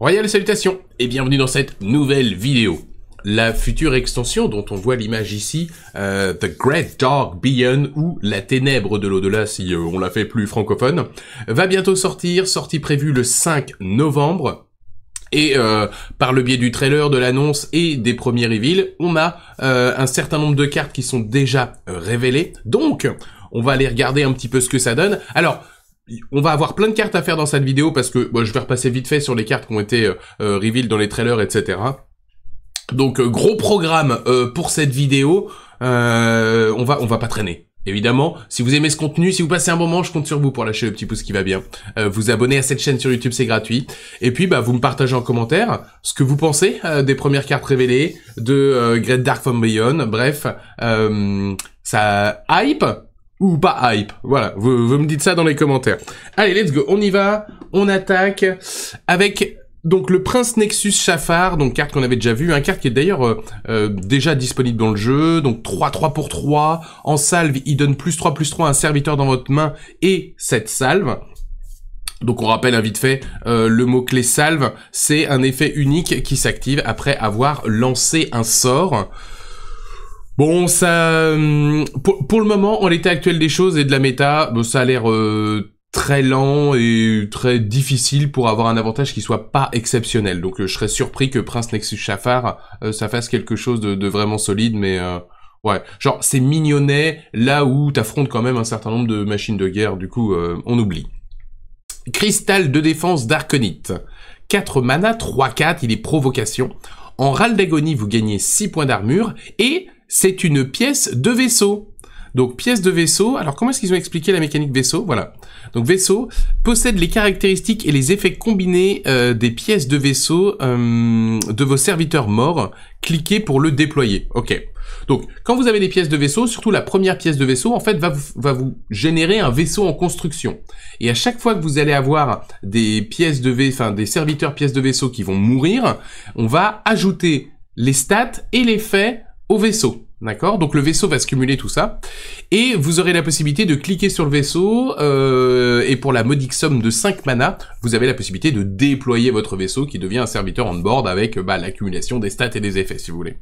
Royal salutations et bienvenue dans cette nouvelle vidéo. La future extension dont on voit l'image ici, euh, The Great Dark Beyond ou La Ténèbre de l'au-delà si euh, on la fait plus francophone, va bientôt sortir, sortie prévue le 5 novembre. Et euh, par le biais du trailer, de l'annonce et des premiers reveals, on a un certain nombre de cartes qui sont déjà révélées. Donc, on va aller regarder un petit peu ce que ça donne. Alors, on va avoir plein de cartes à faire dans cette vidéo parce que je vais repasser vite fait sur les cartes qui ont été euh, euh, révélées dans les trailers, etc. Donc euh, gros programme pour cette vidéo. on va on va pas traîner. Évidemment, si vous aimez ce contenu, si vous passez un bon moment, je compte sur vous pour lâcher le petit pouce qui va bien. vous abonner à cette chaîne sur YouTube, c'est gratuit. Et puis, bah, vous me partagez en commentaire ce que vous pensez des premières cartes révélées, de Great Dark from Beyond. Bref, ça hype, ou pas hype. Voilà, vous, vous, me dites ça dans les commentaires. Allez, let's go, on y va, on attaque avec donc le Prince Nexus Shafar, donc carte qu'on avait déjà vue, un carte qui est d'ailleurs euh, euh, déjà disponible dans le jeu, donc 3 3 pour 3, en salve, il donne plus 3 plus 3 à un serviteur dans votre main et cette salve. Donc on rappelle vite fait, euh, le mot-clé salve, c'est un effet unique qui s'active après avoir lancé un sort. Bon, ça, hum, pour, pour le moment, en l'état actuel des choses et de la méta, bon, ça a l'air euh, très lent et très difficile pour avoir un avantage qui soit pas exceptionnel. Donc, euh, je serais surpris que Prince Nexus Shafar, euh, ça fasse quelque chose de, vraiment solide, mais ouais, genre c'est mignonnet là où t'affrontes quand même un certain nombre de machines de guerre. Du coup, on oublie. Cristal de défense d'Arconite. 4 mana, 3-4, il est provocation. En râle d'agonie, vous gagnez 6 points d'armure et c'est une pièce de vaisseau. Donc pièce de vaisseau, alors comment est-ce qu'ils ont expliqué la mécanique vaisseau Voilà. Donc vaisseau possède les caractéristiques et les effets combinés euh, des pièces de vaisseau euh, de vos serviteurs morts. Cliquez pour le déployer. Ok. Donc quand vous avez des pièces de vaisseau, surtout la première pièce de vaisseau, en fait, va vous, va vous générer un vaisseau en construction. Et à chaque fois que vous allez avoir des pièces de vaisseau, enfin des serviteurs pièces de vaisseau qui vont mourir, on va ajouter les stats et les l'effet au vaisseau. D'accord Donc le vaisseau va se cumuler tout ça. Et vous aurez la possibilité de cliquer sur le vaisseau. Euh, et pour la modique somme de 5 mana, vous avez la possibilité de déployer votre vaisseau qui devient un serviteur on-board avec bah, l'accumulation des stats et des effets, si vous voulez.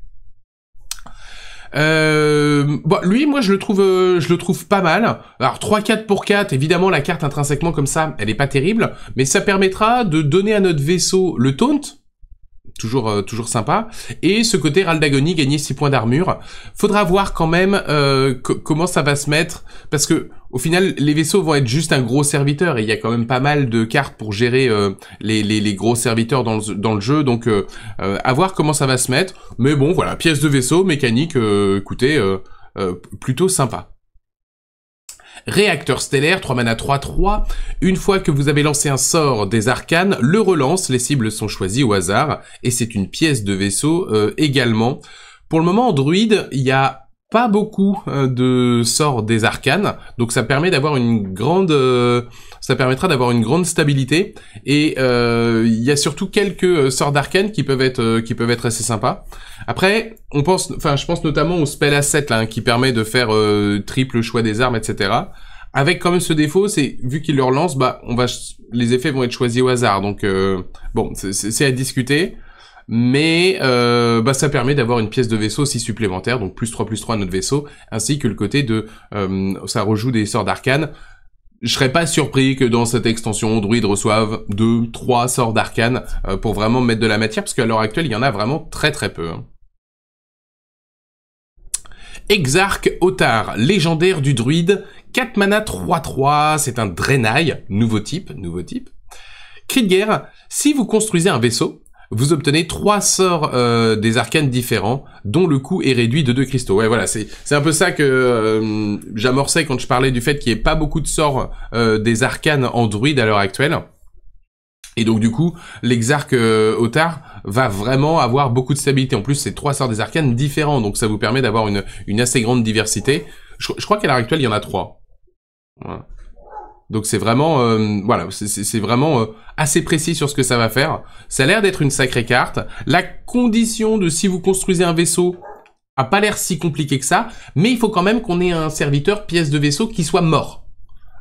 Euh, lui, moi, je le trouve, euh, je le trouve pas mal. Alors 3-4 pour 4, évidemment, la carte intrinsèquement comme ça, elle est pas terrible, mais ça permettra de donner à notre vaisseau le taunt, toujours euh, toujours sympa. Et ce côté Raldagoni gagner 6 points d'armure. Faudra voir quand même euh, comment ça va se mettre parce que au final les vaisseaux vont être juste un gros serviteur et il y a quand même pas mal de cartes pour gérer euh, les, gros serviteurs dans le, dans le jeu donc à voir comment ça va se mettre. Mais bon voilà pièce de vaisseau mécanique écoutez plutôt sympa. Réacteur stellaire, 3 mana 3-3. Une fois que vous avez lancé un sort des arcanes, le relance, les cibles sont choisies au hasard, et c'est une pièce de vaisseau euh, également. Pour le moment, en druide, il y a pas beaucoup euh, de sorts des arcanes, donc ça permet d'avoir une grande... Euh, ça permettra d'avoir une grande stabilité. Et euh, il y a surtout quelques euh, sorts d'arcane qui peuvent être euh, qui peuvent être assez sympas. Après, on pense, enfin, je pense notamment au spell asset là, hein, qui permet de faire triple choix des armes, etc. Avec quand même ce défaut, c'est vu qu'il le relance, bah, on va, les effets vont être choisis au hasard. Donc bon, c'est à discuter mais bah, ça permet d'avoir une pièce de vaisseau aussi supplémentaire, donc plus 3 plus 3 à notre vaisseau, ainsi que le côté de ça rejoue des sorts d'arcane, je serais pas surpris que dans cette extension, druide reçoive deux, trois sorts d'arcane euh, pour vraiment mettre de la matière, parce qu'à l'heure actuelle, il y en a vraiment très très peu. Hein. Exarch légendaire du druide, 4 mana 3-3, c'est un drainail, nouveau type, nouveau type. Crit de guerre, si vous construisez un vaisseau, vous obtenez trois sorts euh, des arcanes différents, dont le coût est réduit de deux cristaux. Ouais, voilà, c'est un peu ça que euh, j'amorçais quand je parlais du fait qu'il n'y ait pas beaucoup de sorts euh, des arcanes en druide à l'heure actuelle. Et donc du coup, l'exarque Otar va vraiment avoir beaucoup de stabilité. En plus, c'est trois sorts des arcanes différents, donc ça vous permet d'avoir une, une, assez grande diversité. Je, crois qu'à l'heure actuelle, il y en a trois. Donc c'est vraiment, voilà, c'est vraiment assez précis sur ce que ça va faire. Ça a l'air d'être une sacrée carte. La condition de si vous construisez un vaisseau a pas l'air si compliqué que ça, mais il faut quand même qu'on ait un serviteur pièce de vaisseau qui soit mort.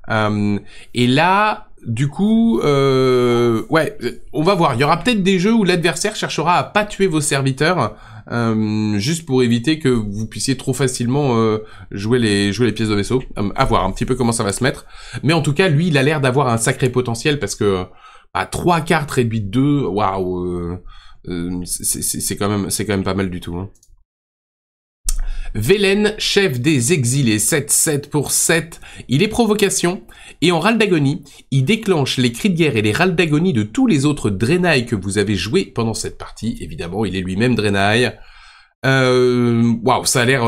Euh, et là, du coup, euh, ouais, on va voir. Il y aura peut-être des jeux où l'adversaire cherchera à pas tuer vos serviteurs, euh, juste pour éviter que vous puissiez trop facilement jouer les jouer les pièces de vaisseau. à voir un petit peu comment ça va se mettre. Mais en tout cas, lui, il a l'air d'avoir un sacré potentiel parce que à 3 cartes réduites 2, waouh, euh, euh, c'est quand même, c'est quand même pas mal du tout. Hein. Velen, chef des exilés, 7-7 pour 7, il est provocation, et en râle d'agonie, il déclenche les cris de guerre et les râles d'agonie de tous les autres drainailles que vous avez joués pendant cette partie. Évidemment, il est lui-même drainaille. Euh, waouh, ça a l'air,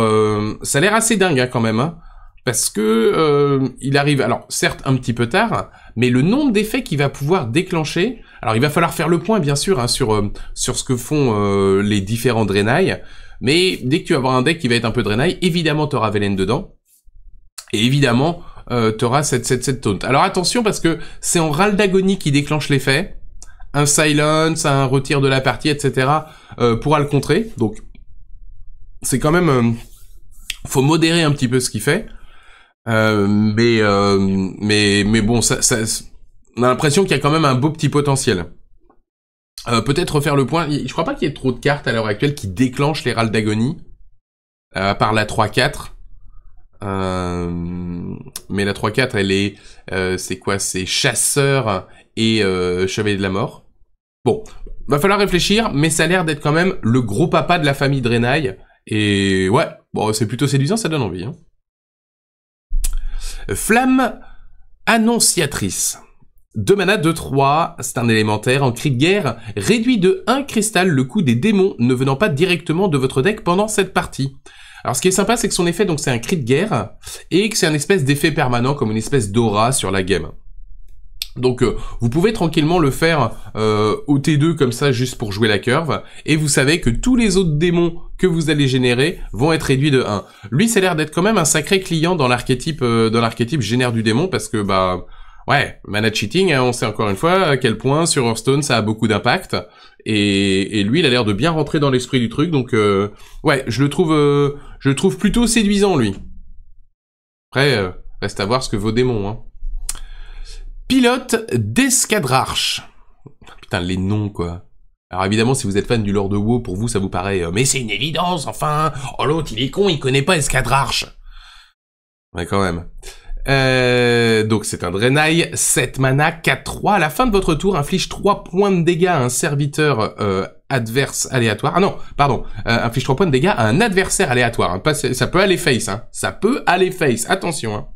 ça a l'air assez dingue hein, quand même, hein. parce que il arrive, alors certes un petit peu tard, mais le nombre d'effets qu'il va pouvoir déclencher. Alors il va falloir faire le point bien sûr hein, sur euh, sur ce que font euh, les différents drainailles, mais dès que tu vas avoir un deck qui va être un peu drainaille, évidemment tu auras Velen dedans et évidemment euh, tu auras cette cette cette taunt. Alors attention parce que c'est en râle d'agonie qui déclenche l'effet, un silence, un retire de la partie, etc. pourra le contrer. Donc c'est quand même faut modérer un petit peu ce qu'il fait. Euh, mais, euh, mais, mais bon, ça, ça on a l'impression qu'il y a quand même un beau petit potentiel. Euh, Peut-être refaire le point. Je crois pas qu'il y ait trop de cartes à l'heure actuelle qui déclenchent les râles d'agonie, euh, à part la 3-4. mais la 3-4, elle est, c'est quoi C'est chasseur et chevalier de la mort. Bon, va falloir réfléchir, mais ça a l'air d'être quand même le gros papa de la famille Drenaille. Et ouais, bon, c'est plutôt séduisant, ça donne envie. Hein. Flamme annonciatrice. 2 mana 2-3, c'est un élémentaire en cri de guerre, réduit de 1 cristal le coût des démons ne venant pas directement de votre deck pendant cette partie. Alors ce qui est sympa, c'est que son effet, donc c'est un cri de guerre, et que c'est un espèce d'effet permanent, comme une espèce d'aura sur la game. Donc euh, vous pouvez tranquillement le faire euh, au T2 comme ça juste pour jouer la curve, et vous savez que tous les autres démons que vous allez générer vont être réduits de 1. Lui, c'est l'air d'être quand même un sacré client dans l'archétype euh, dans l'archétype génère du démon parce que bah ouais, mana cheating, hein, on sait encore une fois à quel point sur Hearthstone ça a beaucoup d'impact et, et, lui, il a l'air de bien rentrer dans l'esprit du truc donc euh, ouais, je le trouve euh, je le trouve plutôt séduisant lui. Après reste à voir ce que vaut démon hein. Pilote d'escadrarche. Putain, les noms quoi. Alors évidemment, si vous êtes fan du Lord de WoW, pour vous, ça vous paraît euh, mais c'est une évidence, enfin Oh l'autre, il est con, il connaît pas Escadrarche !» Ouais, quand même. Euh, donc c'est un Draenei, 7 mana, 4-3. À la fin de votre tour, inflige 3 points de dégâts à un serviteur euh, adverse aléatoire. Ah non, pardon, inflige 3 points de dégâts à un adversaire aléatoire. Hein, ça peut aller face, hein. ça peut aller face, attention. Hein.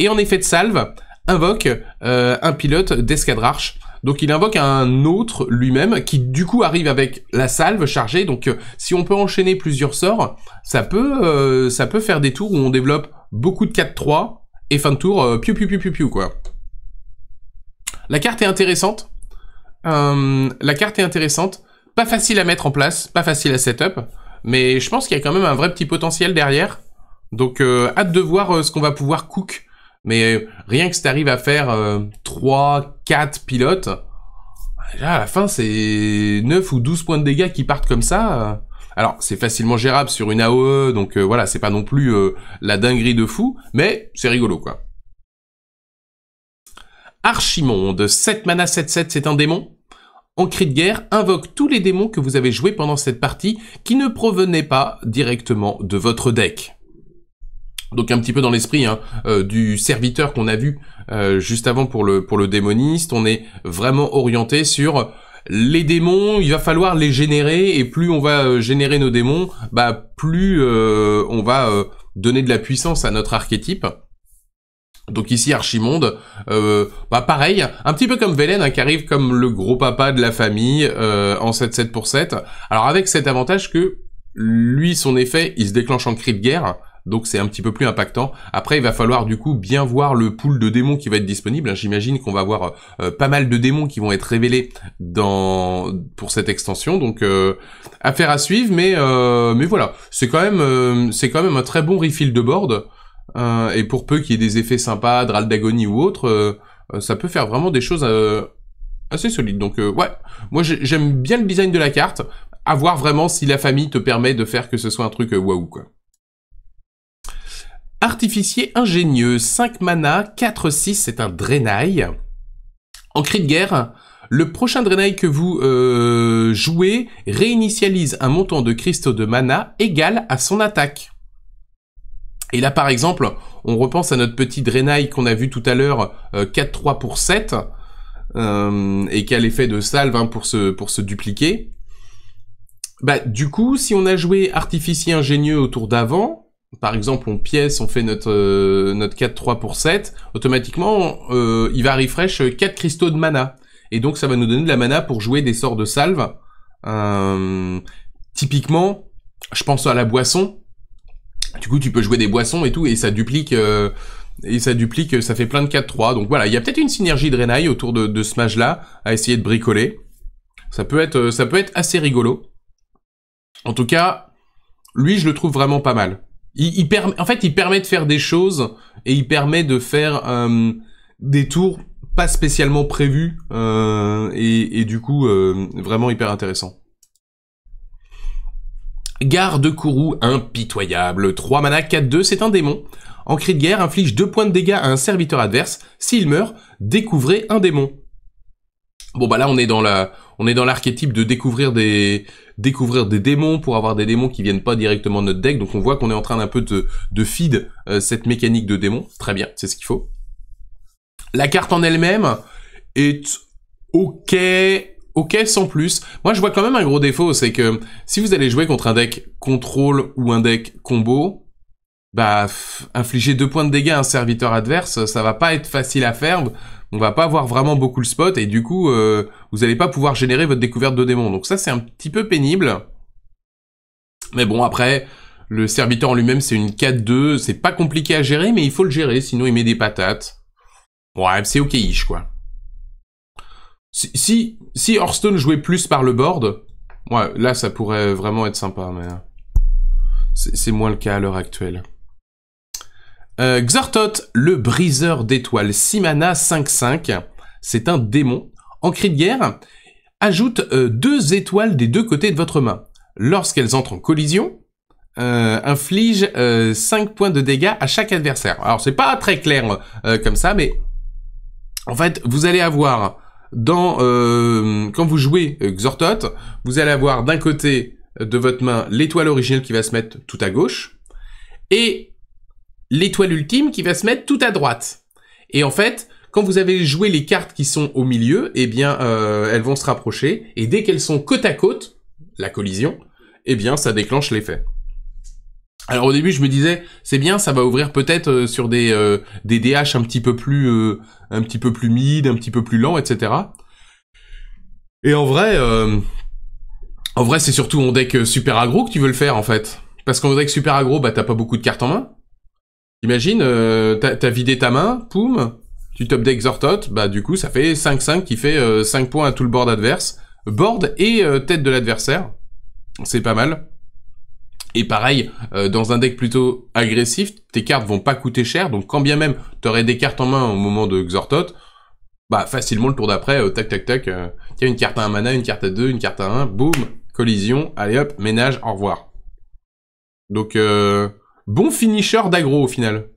Et en effet de salve, invoque un pilote d'escadrarche donc il invoque un autre lui-même qui du coup arrive avec la salve chargée. Donc euh, si on peut enchaîner plusieurs sorts, ça peut, euh, ça peut faire des tours où on développe beaucoup de 4-3 et fin de tour, euh, piou piou piou piou quoi. La carte est intéressante. la carte est intéressante. Pas facile à mettre en place, pas facile à setup. Mais je pense qu'il y a quand même un vrai petit potentiel derrière. Donc hâte de voir ce qu'on va pouvoir cook mais euh, rien que si t'arrives à faire 3, euh, 4 pilotes, à la fin, c'est 9 ou 12 points de dégâts qui partent comme ça. Euh. Alors, c'est facilement gérable sur une AOE, donc voilà, c'est pas non plus la dinguerie de fou, mais c'est rigolo, quoi. Archimonde, 7 mana 7-7, c'est un démon en cri de guerre, invoque tous les démons que vous avez joués pendant cette partie qui ne provenaient pas directement de votre deck. Donc un petit peu dans l'esprit hein, euh, du serviteur qu'on a vu euh, juste avant pour le, pour le démoniste, on est vraiment orienté sur les démons, il va falloir les générer, et plus on va euh, générer nos démons, bah plus on va donner de la puissance à notre archétype. Donc ici Archimonde, bah, pareil, un petit peu comme Velen hein, qui arrive comme le gros papa de la famille en 7-7 pour 7. Alors avec cet avantage que lui son effet il se déclenche en cri de guerre, donc c'est un petit peu plus impactant. Après, il va falloir du coup bien voir le pool de démons qui va être disponible. Hein, j'imagine qu'on va avoir euh, euh, pas mal de démons qui vont être révélés dans pour cette extension. Donc euh, affaire à suivre, mais mais voilà, c'est quand même c'est quand même un très bon refill de board. et pour peu qu'il y ait des effets sympas, Dral d'agonie ou autre, ça peut faire vraiment des choses assez solides. Donc ouais, moi j'aime bien le design de la carte. À voir vraiment si la famille te permet de faire que ce soit un truc waouh quoi. Artificier ingénieux, 5 mana, 4-6, c'est un drainail. En cri de guerre, le prochain drainail que vous euh, jouez réinitialise un montant de cristaux de mana égal à son attaque. Et là, par exemple, on repense à notre petit drainail qu'on a vu tout à l'heure, 4-3 euh, pour 7, euh, et qui a l'effet de salve hein, pour, se, pour se dupliquer. Bah, du coup, si on a joué Artificier Ingénieux autour d'avant, par exemple, on pièce, on fait notre, euh, notre 4-3 pour 7, automatiquement, euh, il va refresh 4 euh, cristaux de mana. Et donc, ça va nous donner de la mana pour jouer des sorts de salve. typiquement, je pense à la boisson. Du coup, tu peux jouer des boissons et tout, et ça duplique... et ça duplique, ça fait plein de 4-3. Donc voilà, il y a peut-être une synergie de renaille autour de, de ce mage-là à essayer de bricoler. Ça peut être, ça peut être assez rigolo. En tout cas, lui, je le trouve vraiment pas mal. Il, permet, en fait, il permet de faire des choses et il permet de faire euh, des tours pas spécialement prévus euh, et, du coup euh, vraiment hyper intéressant. Gare de Kourou, impitoyable. 3 mana, 4-2, c'est un démon. En cri de guerre, inflige 2 points de dégâts à un serviteur adverse. S'il meurt, découvrez un démon. Bon bah là on est dans la on est dans l'archétype de découvrir des découvrir des démons pour avoir des démons qui viennent pas directement de notre deck. Donc on voit qu'on est en train d'un peu de, de feed euh, cette mécanique de démons. Très bien, c'est ce qu'il faut. La carte en elle-même est OK OK sans plus. Moi je vois quand même un gros défaut, c'est que si vous allez jouer contre un deck contrôle ou un deck combo, bah infliger deux points de dégâts à un serviteur adverse, ça va pas être facile à faire on va pas avoir vraiment beaucoup le spot et du coup euh, vous allez pas pouvoir générer votre découverte de démons. Donc ça c'est un petit peu pénible. Mais bon après, le serviteur en lui-même c'est une 4-2, c'est pas compliqué à gérer mais il faut le gérer sinon il met des patates. Ouais, c'est ok-ish quoi. Si, si, si Hearthstone jouait plus par le board, ouais, là ça pourrait vraiment être sympa mais euh, c'est moins le cas à l'heure actuelle. Euh, Xortot, le briseur d'étoiles, Simana 5-5, c'est un démon. En cri de guerre, ajoute euh, deux étoiles des deux côtés de votre main. Lorsqu'elles entrent en collision, euh, inflige 5 points de dégâts à chaque adversaire. Alors c'est pas très clair comme ça, mais en fait vous allez avoir dans quand vous jouez Xortot, vous allez avoir d'un côté de votre main l'étoile originelle qui va se mettre tout à gauche, et l'étoile ultime qui va se mettre tout à droite. Et en fait, quand vous avez joué les cartes qui sont au milieu, eh bien, euh, elles vont se rapprocher. Et dès qu'elles sont côte à côte, la collision, eh bien, ça déclenche l'effet. Alors au début, je me disais, c'est bien, ça va ouvrir peut-être euh, sur des euh, des DH un petit peu plus euh, un petit peu plus mid, un petit peu plus lent, etc. Et en vrai, en vrai, c'est surtout en deck super aggro que tu veux le faire en fait, parce qu'en deck super aggro, bah t'as pas beaucoup de cartes en main. Imagine, euh, t'as vidé ta main, poum, tu top deck bah du coup ça fait 5-5 qui fait 5 euh, points à tout le board adverse. Board et euh, tête de l'adversaire. C'est pas mal. Et pareil, dans un deck plutôt agressif, tes cartes vont pas coûter cher, donc quand bien même t'aurais des cartes en main au moment de Xortot, bah facilement le tour d'après, tac tac tac, t'as une carte à 1 mana, une carte à 2, une carte à 1, boum, collision, allez hop, ménage, au revoir. Donc Bon finisher d'aggro au final.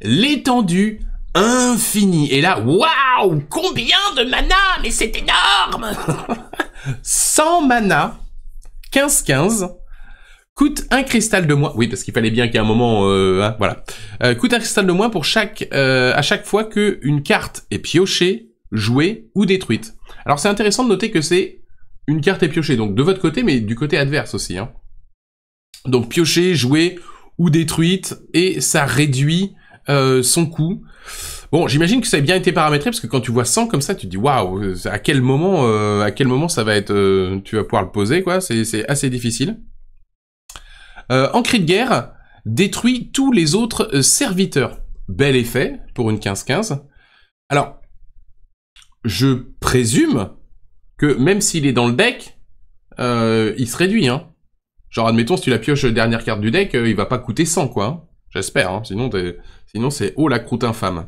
L'étendue infinie. Et là, waouh Combien de mana Mais c'est énorme 100 mana, 15-15, coûte un cristal de moins. Oui, parce qu'il fallait bien qu'il y ait un moment... Euh, hein, voilà. Euh, coûte un cristal de moins pour chaque, euh, à chaque fois qu'une carte est piochée, jouée ou détruite. Alors c'est intéressant de noter que c'est une carte est piochée, donc de votre côté, mais du côté adverse aussi. Hein. Donc piocher, jouer ou détruite, et ça réduit euh, son coût. Bon, j'imagine que ça a bien été paramétré parce que quand tu vois 100 comme ça, tu te dis waouh, euh, à quel moment, euh, à quel moment ça va être, tu vas pouvoir le poser quoi. C'est assez difficile. en cri de guerre, détruit tous les autres serviteurs. Bel effet pour une 15-15. Alors, je présume que même s'il est dans le deck, il se réduit. Hein. Genre, admettons, si tu la pioches dernière carte du deck, euh, il va pas coûter 100, quoi. Hein. J'espère, hein. sinon, sinon c'est oh la croûte infâme.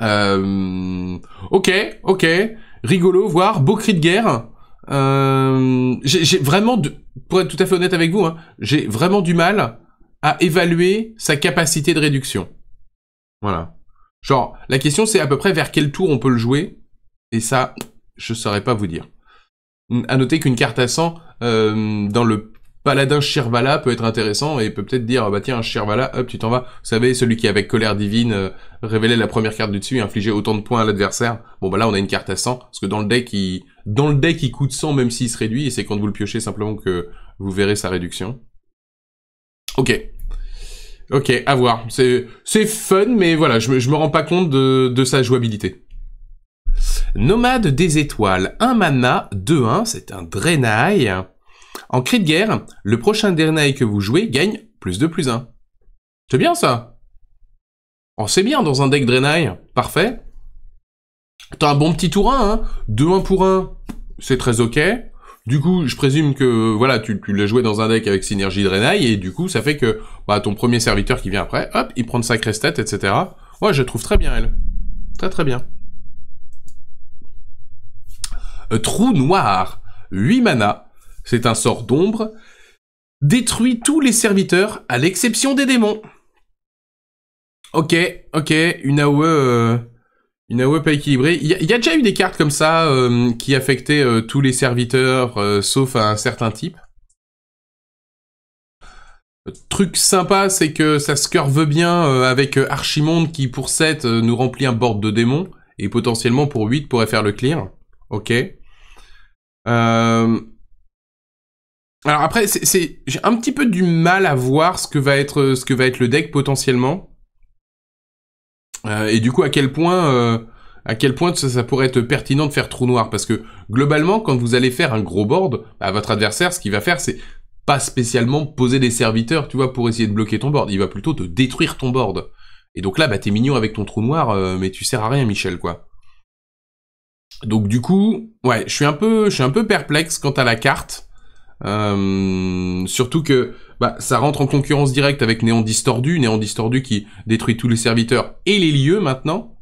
Euh, ok, ok, rigolo, voire beau cri de guerre. Euh, j'ai vraiment, pour être tout à fait honnête avec vous, hein, j'ai vraiment du mal à évaluer sa capacité de réduction. Voilà. Genre, la question c'est à peu près vers quel tour on peut le jouer, et ça, je saurais pas vous dire. À noter qu'une carte à 100 euh, dans le paladin Shirvala peut être intéressant et peut peut-être dire ah bah tiens Shirvala hop tu t'en vas vous savez celui qui avec colère divine euh, révélait la première carte du dessus et infligeait autant de points à l'adversaire bon bah là on a une carte à 100 parce que dans le deck il dans le deck il coûte 100 même s'il se réduit et c'est quand vous le piochez simplement que vous verrez sa réduction ok ok à voir c'est c'est fun mais voilà je, je me rends pas compte de, de sa jouabilité Nomade des étoiles, 1 mana, 2-1, c'est un Draenei. En cri de guerre, le prochain Draenei que vous jouez gagne plus de plus 1. C'est bien ça On oh, sait bien dans un deck Draenei, parfait. T'as un bon petit tour 1, hein 2-1 pour 1, c'est très ok. Du coup, je présume que voilà, tu, l'as joué dans un deck avec Synergie Draenei, et du coup, ça fait que bah, ton premier serviteur qui vient après, hop, il prend de sacrée etc. Ouais, je trouve très bien elle. Très très bien. Trou noir. 8 mana. C'est un sort d'ombre. Détruit tous les serviteurs, à l'exception des démons. Ok, ok, une AOE... Euh, une AOE pas équilibrée. Il y, a déjà eu des cartes comme ça euh, qui affectaient euh, tous les serviteurs, sauf un certain type. truc sympa, c'est que ça se curve bien avec Archimonde qui pour 7 nous remplit un board de démons et potentiellement pour 8 pourrait faire le clear. Ok. Euh, alors après, c'est, j'ai un petit peu du mal à voir ce que va être, ce que va être le deck potentiellement. Euh, et du coup, à quel point, euh, à quel point ça, pourrait être pertinent de faire trou noir Parce que globalement, quand vous allez faire un gros board, à bah, votre adversaire, ce qu'il va faire, c'est pas spécialement poser des serviteurs, tu vois, pour essayer de bloquer ton board. Il va plutôt te détruire ton board. Et donc là, bah t'es mignon avec ton trou noir, mais tu sers à rien, Michel, quoi. Donc du coup, ouais, je suis un peu, je suis un peu perplexe quant à la carte. Euh, surtout que bah, ça rentre en concurrence directe avec Néon Distordu, Néon Distordu qui détruit tous les serviteurs et les lieux maintenant.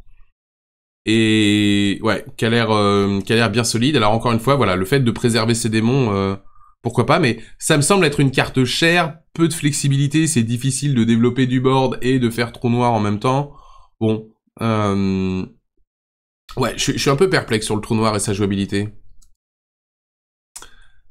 Et ouais, qui a l'air, euh, qui a l'air bien solide. Alors encore une fois, voilà, le fait de préserver ces démons, euh, pourquoi pas. Mais ça me semble être une carte chère, peu de flexibilité, c'est difficile de développer du board et de faire trou noir en même temps. Bon. Euh, Ouais, je, suis un peu perplexe sur le trou noir et sa jouabilité.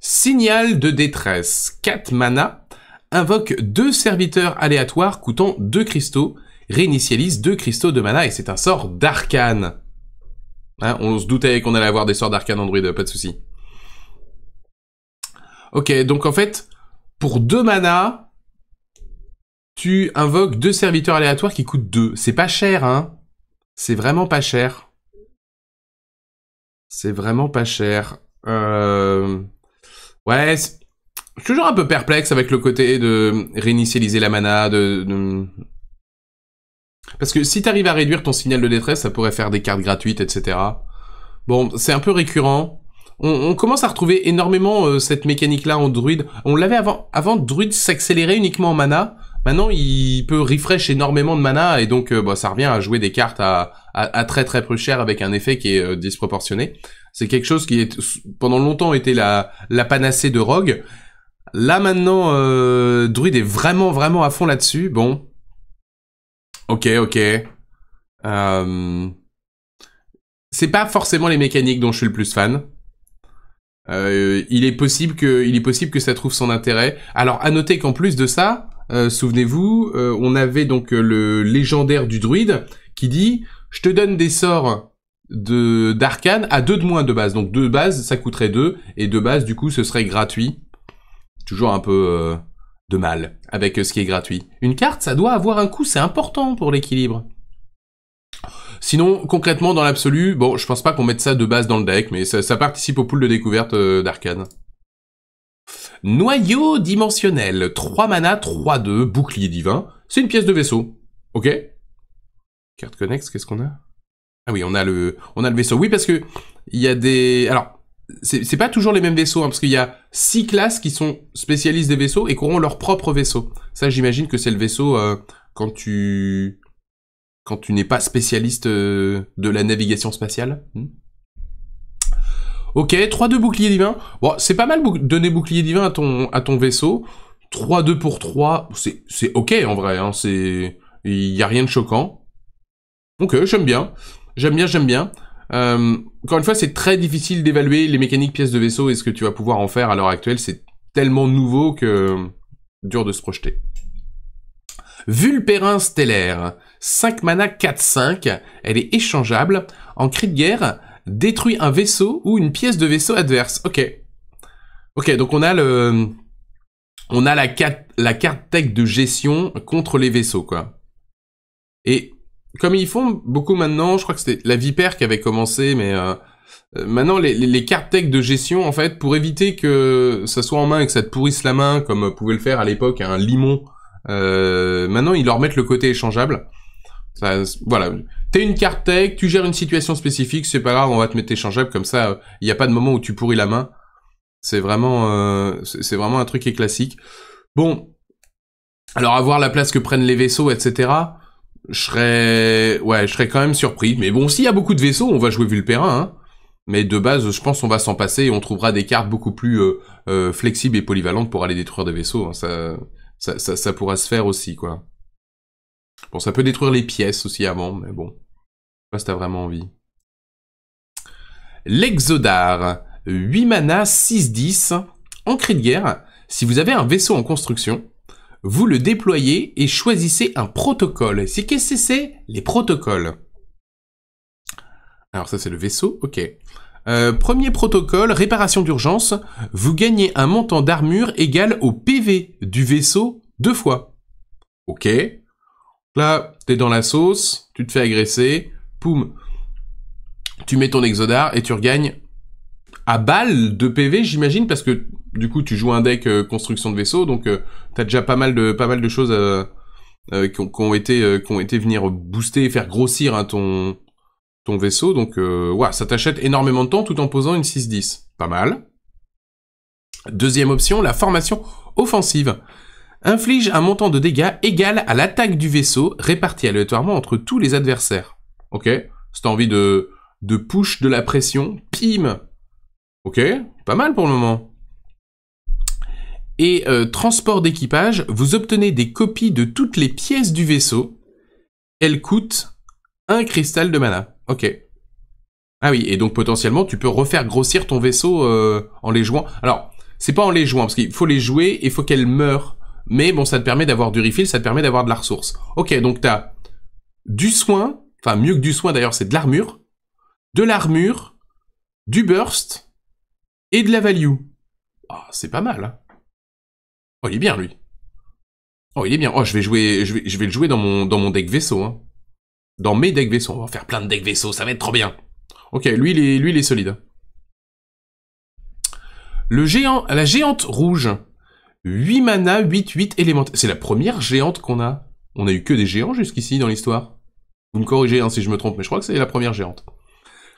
Signal de détresse. 4 mana. Invoque deux serviteurs aléatoires coûtant 2 cristaux. Réinitialise 2 cristaux de mana et c'est un sort d'arcane. Hein, on se doutait qu'on allait avoir des sorts d'arcane android, pas de souci. Ok, donc en fait, pour 2 mana, tu invoques deux serviteurs aléatoires qui coûtent 2. C'est pas cher, hein C'est vraiment pas cher. C'est vraiment pas cher. Euh, ouais, je suis toujours un peu perplexe avec le côté de réinitialiser la mana, de... Parce que si t'arrives à réduire ton signal de détresse, ça pourrait faire des cartes gratuites, etc. Bon, c'est un peu récurrent. On, commence à retrouver énormément euh, cette mécanique-là en druide. On l'avait avant. Avant, druide s'accélérait uniquement en mana. Maintenant, il peut refresh énormément de mana et donc euh, bah, ça revient à jouer des cartes à, très très plus cher avec un effet qui est euh, disproportionné. C'est quelque chose qui est pendant longtemps était la, panacée de Rogue. Là maintenant, euh, Druid est vraiment vraiment à fond là-dessus. Bon, ok ok. C'est pas forcément les mécaniques dont je suis le plus fan. il est possible que il est possible que ça trouve son intérêt. Alors à noter qu'en plus de ça, euh, souvenez-vous, euh, on avait donc euh, le légendaire du druide qui dit je te donne des sorts de d'arcane à deux de moins de base. Donc deux bases, ça coûterait deux, et deux bases, du coup ce serait gratuit. Toujours un peu de mal avec ce qui est gratuit. Une carte, ça doit avoir un coût, c'est important pour l'équilibre. Sinon, concrètement, dans l'absolu, bon, je pense pas qu'on mette ça de base dans le deck, mais ça, ça participe au pool de découverte d'arcane. Noyau dimensionnel, 3 mana, 3-2, bouclier divin. C'est une pièce de vaisseau. Ok Carte connexe, qu'est-ce qu'on a Ah oui, on a, le, on a le vaisseau. Oui, parce que il y a des... Alors, c'est pas toujours les mêmes vaisseaux, hein, parce qu'il y a 6 classes qui sont spécialistes des vaisseaux et qui auront leur propre vaisseau. Ça, j'imagine que c'est le vaisseau euh, quand tu... Quand tu n'es pas spécialiste euh, de la navigation spatiale. Hmm Ok, 3-2 bouclier divin. Bon, c'est pas mal donner bouclier divin à ton, à ton vaisseau. 3-2 pour 3, c'est ok en vrai, hein, c'est... Il n'y a rien de choquant. Ok, j'aime bien. J'aime bien, j'aime bien. Euh, encore une fois, c'est très difficile d'évaluer les mécaniques pièces de vaisseau et ce que tu vas pouvoir en faire à l'heure actuelle. C'est tellement nouveau que dur de se projeter. Vulpérin stellaire. 5 mana 4-5. Elle est échangeable. En cri de guerre, détruit un vaisseau ou une pièce de vaisseau adverse. Ok. Ok, donc on a le... On a la, la carte tech de gestion contre les vaisseaux, quoi. Et comme ils font beaucoup maintenant, je crois que c'était la Vipère qui avait commencé, mais euh, euh, maintenant les, les, cartes tech de gestion, en fait, pour éviter que ça soit en main et que ça te pourrisse la main, comme pouvait le faire à l'époque un limon, euh, maintenant ils leur mettent le côté échangeable. voilà. T'es une carte tech, tu gères une situation spécifique, c'est pas grave, on va te mettre échangeable comme ça. Il euh, n'y a pas de moment où tu pourris la main. C'est vraiment, euh, c'est vraiment un truc qui est classique. Bon, alors avoir la place que prennent les vaisseaux, etc. Je serais, ouais, je serais quand même surpris. Mais bon, s'il y a beaucoup de vaisseaux, on va jouer Vulpérin. Hein. Mais de base, je pense qu'on va s'en passer et on trouvera des cartes beaucoup plus euh, flexibles et polyvalentes pour aller détruire des vaisseaux. Hein. ça, ça pourra se faire aussi, quoi. Bon, Ça peut détruire les pièces aussi avant, mais bon. Je sais pas si vraiment envie. L'Exodar. 8 mana, 6-10. En cri de guerre, si vous avez un vaisseau en construction, vous le déployez et choisissez un protocole. C'est qu'est-ce que c'est Les protocoles. Alors ça c'est le vaisseau, ok. Euh, premier protocole, réparation d'urgence, vous gagnez un montant d'armure égal au PV du vaisseau deux fois. Ok, Là, es dans la sauce, tu te fais agresser, poum, tu mets ton exodar et tu regagnes à balle de PV, j'imagine, parce que du coup, tu joues un deck euh, construction de vaisseau, donc euh, tu as déjà pas mal de, pas mal de choses euh, qui, ont, été, qui ont été venir booster et faire grossir hein, ton, ton vaisseau. Donc, voilà, ça t'achète énormément de temps tout en posant une 6-10. Pas mal. Deuxième option, la formation offensive inflige un montant de dégâts égal à l'attaque du vaisseau réparti aléatoirement entre tous les adversaires. Ok Si t'as envie de, de push de la pression, pim Ok Pas mal pour le moment. Et euh, transport d'équipage, vous obtenez des copies de toutes les pièces du vaisseau. Elles coûtent un cristal de mana. Ok. Ah oui, et donc potentiellement, tu peux refaire grossir ton vaisseau euh, en les jouant. Alors, c'est pas en les jouant, parce qu'il faut les jouer et il faut qu'elles meurent mais bon, ça te permet d'avoir du refill, ça te permet d'avoir de la ressource. Ok, donc t'as du soin, enfin mieux que du soin d'ailleurs, c'est de l'armure, de l'armure, du burst et de la value. Oh, c'est pas mal. Hein. oh, il est bien lui. Oh, il est bien. Oh, je vais jouer, je vais, le jouer dans mon, dans mon deck vaisseau. Hein. Dans mes decks vaisseau. on va faire plein de decks vaisseau, ça va être trop bien. Ok, lui, il est, lui, il est solide. Le géant, la géante rouge. 8 mana, 8, 8 élémentaires. C'est la première géante qu'on a. On a eu que des géants jusqu'ici dans l'histoire. Vous me corrigez hein, si je me trompe, mais je crois que c'est la première géante.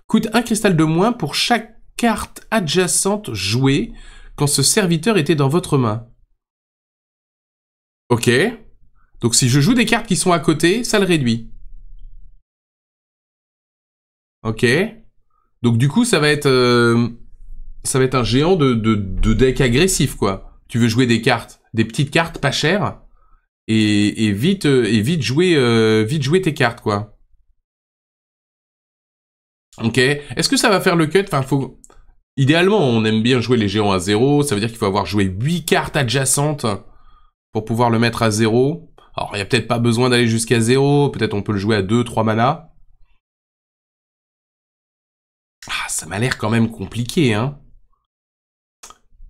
Coûte un cristal de moins pour chaque carte adjacente jouée quand ce serviteur était dans votre main. Ok. Donc si je joue des cartes qui sont à côté, ça le réduit. Ok. Donc du coup, ça va être, euh, ça va être un géant de deck agressif, quoi. Tu veux jouer des cartes, des petites cartes pas chères et, vite euh, et vite jouer euh, vite jouer tes cartes quoi. Ok. Est-ce que ça va faire le cut Enfin, faut. Idéalement, on aime bien jouer les géants à zéro. Ça veut dire qu'il faut avoir joué 8 cartes adjacentes pour pouvoir le mettre à zéro. Alors, il n'y a peut-être pas besoin d'aller jusqu'à zéro. Peut-être on peut le jouer à 2, 3 mana. Ah, ça m'a l'air quand même compliqué, hein.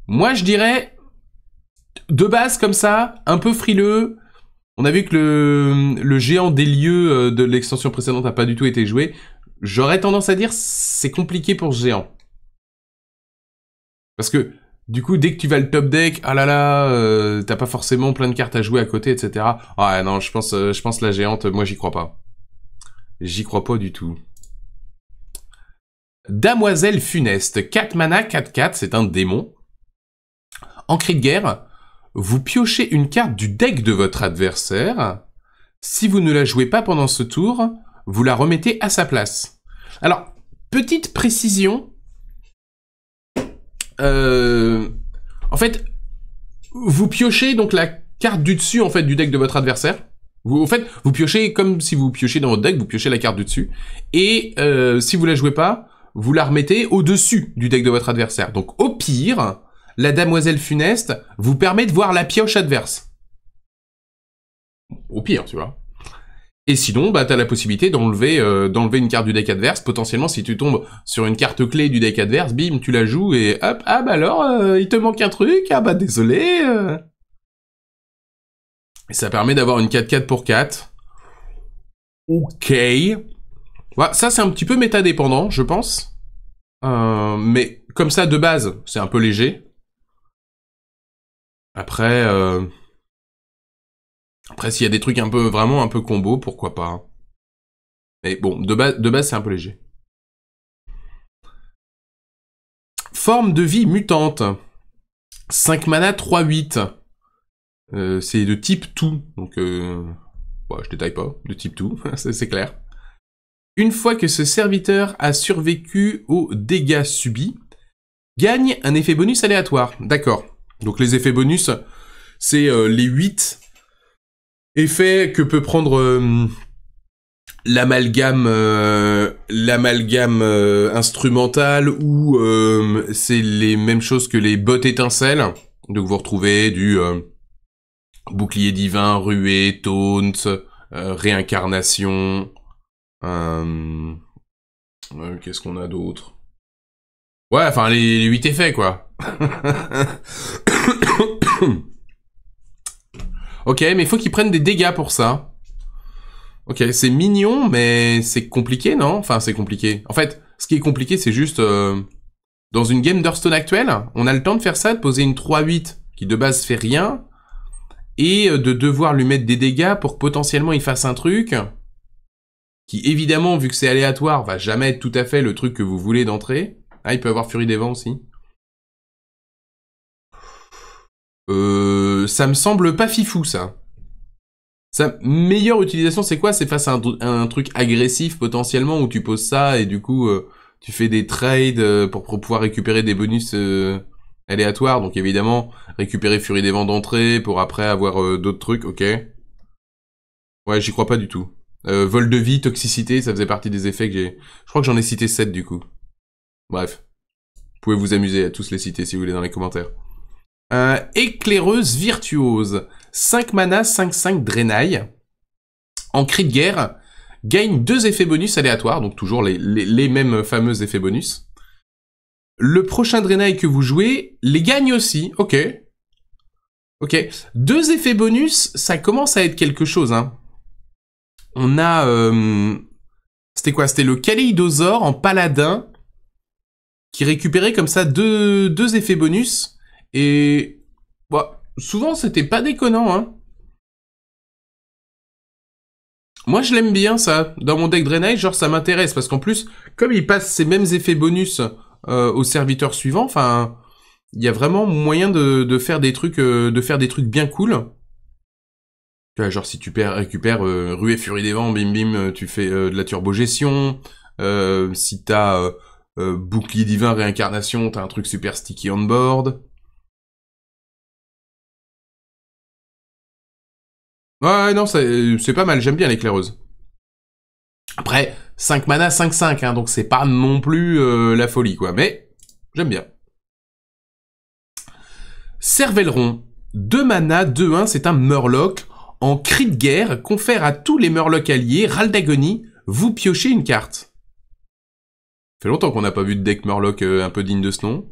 Moi, je dirais de base, comme ça, un peu frileux, on a vu que le, géant des lieux euh, de l'extension précédente n'a pas du tout été joué. J'aurais tendance à dire c'est compliqué pour ce géant. Parce que du coup, dès que tu vas le top deck, ah là là, euh, t'as pas forcément plein de cartes à jouer à côté, etc. Ah non, je pense, euh, je pense la géante, moi j'y crois pas. J'y crois pas du tout. Damoiselle funeste, 4 mana, 4-4, c'est un démon. En cri de guerre, vous piochez une carte du deck de votre adversaire. Si vous ne la jouez pas pendant ce tour, vous la remettez à sa place. Alors, petite précision. Euh, en fait, vous piochez donc la carte du dessus en fait du deck de votre adversaire. Vous, en fait, vous piochez comme si vous piochez dans votre deck, vous piochez la carte du dessus. Et euh, si vous la jouez pas, vous la remettez au-dessus du deck de votre adversaire. Donc au pire, la damoiselle funeste vous permet de voir la pioche adverse. Au pire, tu vois. Et sinon, bah, tu la possibilité euh, d'enlever une carte du deck adverse. Potentiellement, si tu tombes sur une carte clé du deck adverse, bim, tu la joues et hop, ah bah alors, euh, il te manque un truc, ah bah désolé. Euh. Et ça permet d'avoir une 4-4 pour 4. Ok. Voilà, ça c'est un petit peu méta-dépendant, je pense. mais comme ça, de base, c'est un peu léger. Après, euh, après s'il y a des trucs un peu vraiment un peu combo, pourquoi pas. Hein. Mais bon, de base, de base c'est un peu léger. Forme de vie mutante. 5 mana, 3-8. Euh, c'est de type tout. Donc, euh... Bah, je détaille pas. De type tout, c'est clair. Une fois que ce serviteur a survécu aux dégâts subis, gagne un effet bonus aléatoire. D'accord. Donc les effets bonus, c'est euh, les 8 effets que peut prendre euh, l'amalgame euh, l'amalgame instrumental ou c'est les mêmes choses que les bottes étincelles. Donc vous retrouvez du bouclier divin, ruée, taunt, réincarnation. Qu'est-ce qu'on a d'autre Ouais, enfin, les, huit 8 effets, quoi. ok, mais il faut qu'il prenne des dégâts pour ça. Ok, c'est mignon, mais c'est compliqué, non Enfin, c'est compliqué. En fait, ce qui est compliqué, c'est juste... Euh, dans une game d'Hearthstone actuelle, on a le temps de faire ça, de poser une 3-8 qui de base fait rien, et euh, de devoir lui mettre des dégâts pour que potentiellement il fasse un truc qui évidemment, vu que c'est aléatoire, va jamais être tout à fait le truc que vous voulez d'entrer. Ah, il peut avoir Furie des Vents aussi. Euh, ça me semble pas fifou, ça. Sa meilleure utilisation, c'est quoi C'est face à un, truc agressif potentiellement où tu poses ça et du coup euh, tu fais des trades euh, pour, pouvoir récupérer des bonus euh, aléatoires. Donc évidemment, récupérer Furie des Vents d'entrée pour après avoir d'autres trucs, ok. Ouais, j'y crois pas du tout. vol de vie, toxicité, ça faisait partie des effets que j'ai... Je crois que j'en ai cité 7 du coup. Bref, vous pouvez vous amuser à tous les citer si vous voulez dans les commentaires. Euh, éclaireuse virtuose. 5 mana, 5-5 drainaille. En cri de guerre, gagne deux effets bonus aléatoires, donc toujours les, les, mêmes fameux effets bonus. Le prochain drainaille que vous jouez les gagne aussi, ok. Ok. Deux effets bonus, ça commence à être quelque chose. Hein. On a... Euh, c'était quoi C'était le Kaleidosaur en paladin qui récupérait comme ça deux, deux effets bonus. Et bah, souvent, c'était pas déconnant. Hein. Moi, je l'aime bien, ça. Dans mon deck Drainage, genre, ça m'intéresse. Parce qu'en plus, comme il passe ces mêmes effets bonus aux euh, au suivants, suivant, enfin... Il y a vraiment moyen de, de faire des trucs euh, de faire des trucs bien cool. Genre si tu récupères Rue euh, Ruée Furie des Vents, bim bim, tu fais de la turbogestion. si t'as euh, bouclier divin, réincarnation, t'as un truc super sticky on board. Ouais, non, c'est pas mal, j'aime bien l'éclaireuse. Après, 5 mana, 5-5, hein, donc c'est pas non plus euh, la folie, quoi, mais j'aime bien. Cervelleron, 2 mana, 2-1, c'est un Murloc. En cri de guerre, confère à tous les Murlocs alliés, d'agonie, vous piochez une carte fait longtemps qu'on n'a pas vu de deck Murloc euh, un peu digne de ce nom.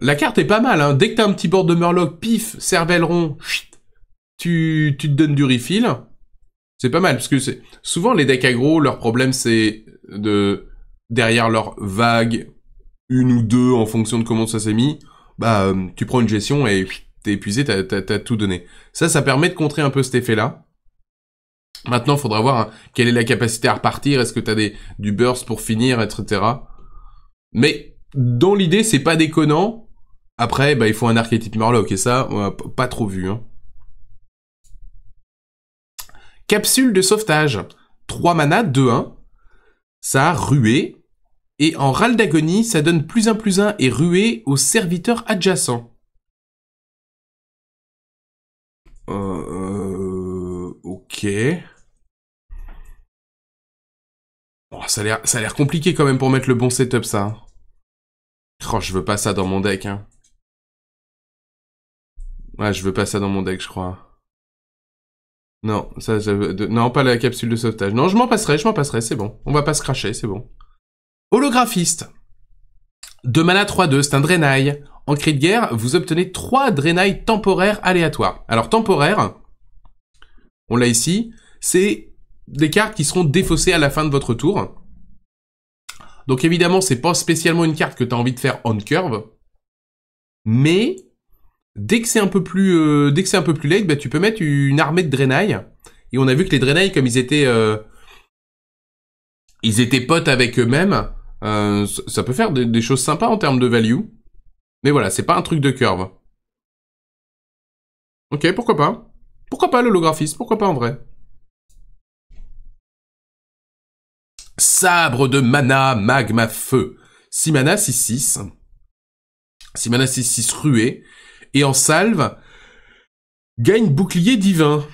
La carte est pas mal, hein. Dès que t'as un petit bord de Murloc, pif, cervelle rond, tu, tu te donnes du refill. C'est pas mal, parce que c'est, souvent les decks agro, leur problème c'est de, derrière leur vague, une ou deux en fonction de comment ça s'est mis, bah, euh, tu prends une gestion et t'es épuisé, t'as, t'as tout donné. Ça, ça permet de contrer un peu cet effet-là. Maintenant, il faudra voir hein, quelle est la capacité à repartir, est-ce que tu as des, du burst pour finir, etc. Mais dans l'idée, c'est pas déconnant. Après, bah, il faut un archétype Morlock, et ça, on n'a pas trop vu. Hein. Capsule de sauvetage. 3 mana, 2-1. Ça a rué. Et en râle d'agonie, ça donne plus 1 plus 1 et rué aux serviteurs adjacents. Euh, euh Bon, ça a l'air compliqué quand même pour mettre le bon setup, ça. Hein. Oh, je veux pas ça dans mon deck, hein. Ouais, je veux pas ça dans mon deck, je crois. Non, ça, non, pas la capsule de sauvetage. Non, je m'en passerai, je m'en passerai, c'est bon. On va pas se cracher, c'est bon. Holographiste. De mana 3-2, c'est un drainaille. En cri de guerre, vous obtenez 3 drainailles temporaires aléatoires. Alors temporaire on l'a ici, c'est des cartes qui seront défaussées à la fin de votre tour. Donc évidemment, c'est pas spécialement une carte que tu as envie de faire on curve, mais dès que c'est un peu plus euh, dès que c'est un peu plus late, bah, tu peux mettre une armée de drainailles. Et on a vu que les drainailles, comme ils étaient euh, ils étaient potes avec eux-mêmes, euh, ça peut faire des, des, choses sympas en termes de value. Mais voilà, c'est pas un truc de curve. Ok, pourquoi pas. Pourquoi pas l'holographiste Pourquoi pas en vrai Sabre de mana, magma, feu. 6 mana, 6-6. 6 mana, 6-6 ruée. Et en salve, gagne bouclier divin.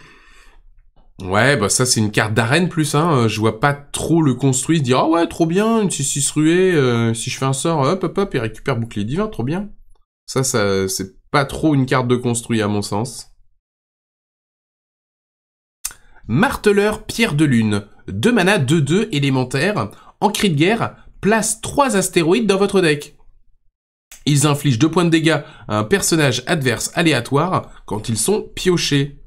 Ouais, bah ça c'est une carte d'arène plus, hein. Euh, je vois pas trop le construit, dire ah ouais, trop bien, une 6-6 ruée, euh, si je fais un sort, hop hop hop, il récupère bouclier divin, trop bien. Ça, ça c'est pas trop une carte de construit à mon sens. Marteleur Pierre de Lune, 2 mana 2-2 élémentaire, en cri de guerre, place 3 astéroïdes dans votre deck. Ils infligent 2 points de dégâts à un personnage adverse aléatoire quand ils sont piochés.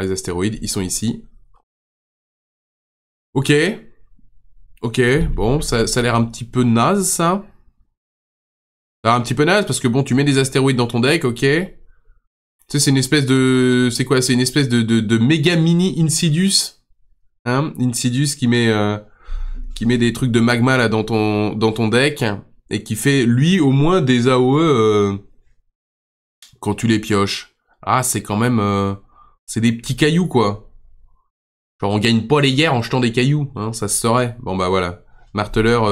les astéroïdes, ils sont ici. Ok. Ok, bon, ça, ça a l'air un petit peu naze, ça. Ça a l'air un petit peu naze, parce que bon, tu mets des astéroïdes dans ton deck, ok. Tu sais, c'est une espèce de, c'est quoi C'est une espèce de, de, de méga mini Insidious, hein Insidious qui met, euh, qui met des trucs de magma là dans ton, dans ton deck et qui fait lui au moins des AOE euh, quand tu les pioches. Ah, c'est quand même, euh, c'est des petits cailloux quoi. Genre on gagne pas les guerres en jetant des cailloux, hein, ça se saurait. Bon bah voilà, marteleur,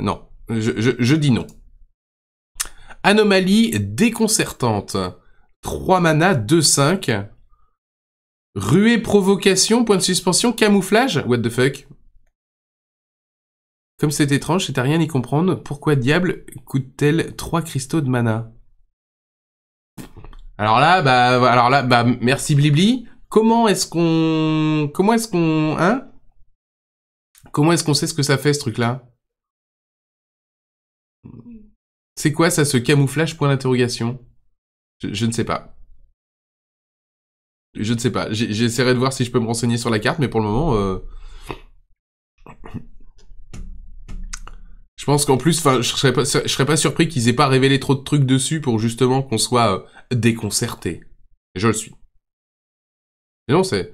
non, je, je, je dis non. Anomalie déconcertante. 3 mana, 2-5. Ruée, provocation, point de suspension, camouflage. What the fuck Comme c'est étrange, c'est à rien y comprendre. Pourquoi diable coûte-t-elle 3 cristaux de mana Alors là, bah, alors là, bah, merci Blibli. Comment est-ce qu'on, comment est-ce qu'on, hein Comment est-ce qu'on sait ce que ça fait ce truc-là C'est quoi ça, ce camouflage Point d'interrogation. Je, ne sais pas. Je ne sais pas. J'essaierai de voir si je peux me renseigner sur la carte, mais pour le moment, euh, je pense qu'en plus, enfin, je serais pas, serais pas surpris qu'ils aient pas révélé trop de trucs dessus pour justement qu'on soit euh, déconcerté. Je le suis. Sinon, non, c'est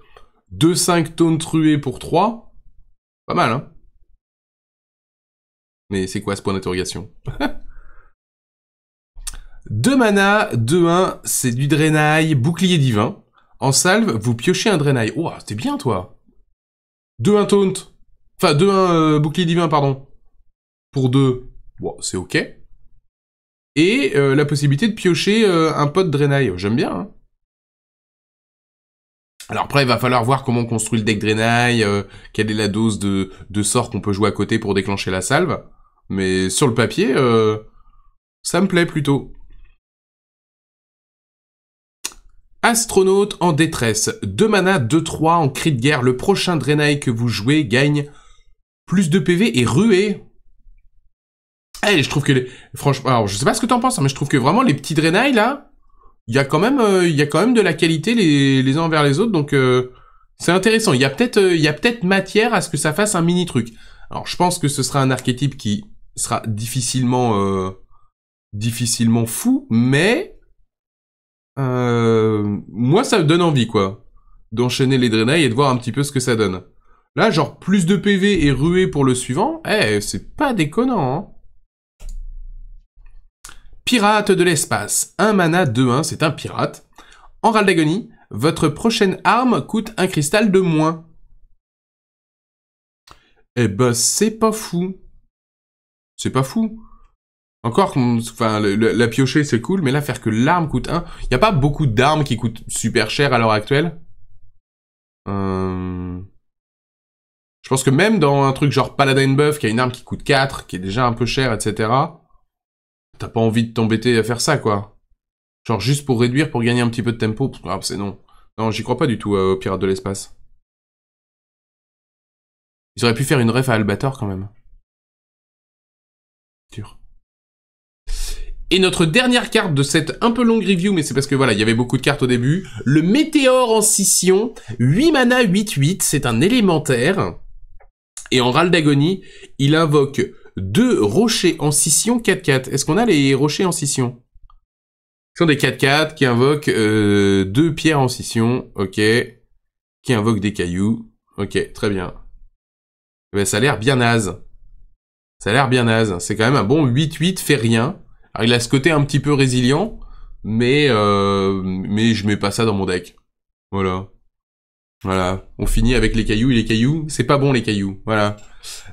2-5 tonnes truées pour 3. Pas mal, hein Mais c'est quoi ce point d'interrogation 2 mana, 2-1, c'est du Draenei, bouclier divin. En salve, vous piochez un Draenei. Oh, t'es bien, toi 2-1 taunt. Enfin, 2-1 euh, bouclier divin, pardon. Pour 2, c'est ok. Et euh, la possibilité de piocher euh, un pot de Draenei. J'aime bien, hein. Alors après, il va falloir voir comment on construit le deck Draenei, quelle est la dose de, de sorts qu'on peut jouer à côté pour déclencher la salve. Mais sur le papier, ça me plaît plutôt. Astronaute en détresse, 2 mana 2-3 en cri de guerre, le prochain drainail que vous jouez gagne plus de PV et ruée. Hey, je trouve que les... franchement, je sais pas ce que t'en penses, hein, mais je trouve que vraiment les petits Draenei là, il y a quand même, euh, il y a quand même de la qualité les, les uns envers les autres, donc euh, c'est intéressant. Il y a peut-être, euh, il y a peut-être matière à ce que ça fasse un mini truc. Alors je pense que ce sera un archétype qui sera difficilement, difficilement fou, mais euh, moi, ça me donne envie, quoi, d'enchaîner les drainailles et de voir un petit peu ce que ça donne. Là, genre, plus de PV et ruée pour le suivant, eh, c'est pas déconnant, hein. Pirate de l'espace. 1 mana, 2-1, c'est un pirate. En râle d'agonie, votre prochaine arme coûte un cristal de moins. Eh bah, c'est pas fou. C'est pas fou. Encore, enfin, la piocher c'est cool, mais là faire que l'arme coûte 1. Il n'y a pas beaucoup d'armes qui coûtent super cher à l'heure actuelle. Euh, je pense que même dans un truc genre Paladin Buff, qui a une arme qui coûte 4, qui est déjà un peu chère, etc. T'as pas envie de t'embêter à faire ça, quoi. Genre juste pour réduire, pour gagner un petit peu de tempo. Ah, c'est non. Non, j'y crois pas du tout euh, aux pirates de l'espace. Ils auraient pu faire une ref à Albator quand même. Dur. Et notre dernière carte de cette un peu longue review, mais c'est parce que voilà, il y avait beaucoup de cartes au début. Le Météore en scission, 8 mana 8-8, c'est un élémentaire. Et en râle d'agonie, il invoque deux rochers en scission 4-4. Est-ce qu'on a les rochers en scission Ce sont des 4-4 qui invoquent euh, deux pierres en scission, ok. Qui invoquent des cailloux, ok, très bien. mais eh ben, ça a l'air bien naze. Ça a l'air bien naze. C'est quand même un bon 8-8, fait rien. Alors, il a ce côté un petit peu résilient, mais euh, mais je mets pas ça dans mon deck. Voilà. Voilà, on finit avec les cailloux et les cailloux, c'est pas bon les cailloux, voilà.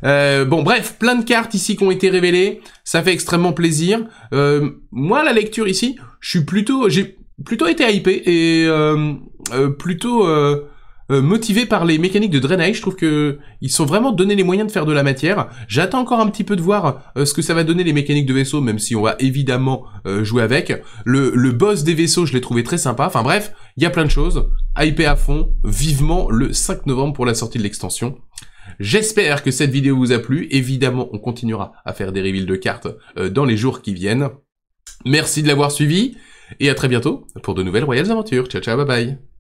Euh, bon, bref, plein de cartes ici qui ont été révélées, ça fait extrêmement plaisir. Euh, moi, la lecture ici, je suis plutôt, j'ai plutôt été hypé et euh, plutôt euh, motivé par les mécaniques de drainage. Je trouve que ils sont vraiment donnés les moyens de faire de la matière. J'attends encore un petit peu de voir euh, ce que ça va donner les mécaniques de vaisseau, même si on va évidemment euh, jouer avec. Le, le, boss des vaisseaux, je l'ai trouvé très sympa. Enfin bref, il y a plein de choses. IP à fond, vivement le 5 novembre pour la sortie de l'extension. J'espère que cette vidéo vous a plu. Évidemment, on continuera à faire des reveals de cartes euh, dans les jours qui viennent. Merci de l'avoir suivi et à très bientôt pour de nouvelles Royales Aventures. Ciao ciao, bye bye